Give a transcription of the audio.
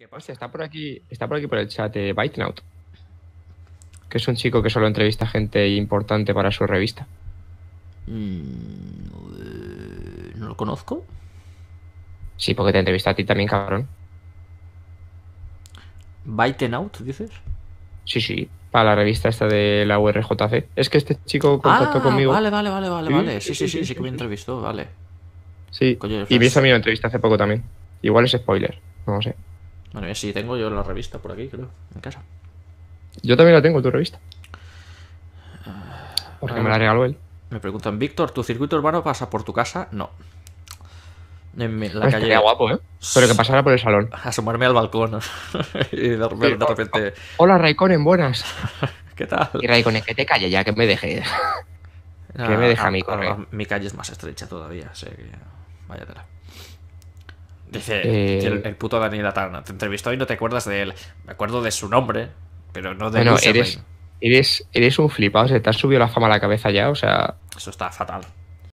¿Qué pasa? está por aquí, está por aquí por el chat de eh, out Que es un chico que solo entrevista gente importante para su revista. Mm, eh, ¿No lo conozco? Sí, porque te entrevista a ti también, cabrón. out dices? Sí, sí, para la revista esta de la URJC. Es que este chico contactó ah, conmigo. Vale, vale, vale, vale, vale. Sí, sí, sí, sí, que me entrevistó, vale. Sí, y vi esa mi entrevista hace poco también. Igual es spoiler, no sé. Bueno, sí, tengo yo la revista por aquí, creo, en casa. Yo también la tengo, tu revista. Ah, Porque me la regaló él. Me preguntan, Víctor, ¿tu circuito urbano pasa por tu casa? No. En la calle. calle. guapo, ¿eh? Pero que pasara por el salón. Asomarme al balcón. y dormir de, repente. Hola, en buenas. ¿Qué tal? Y Raikkonen, que te calle ya, que me deje. que me deja a mi ah, ah, correo. mi calle es más estrecha todavía, así que. Váyatela. Dice eh, el, puto Daniel Atana. Te entrevistó y no te acuerdas de él. Me acuerdo de su nombre, pero no de bueno, eres, eres, eres un flipado. Se te has subido la fama a la cabeza ya, o sea. Eso está fatal.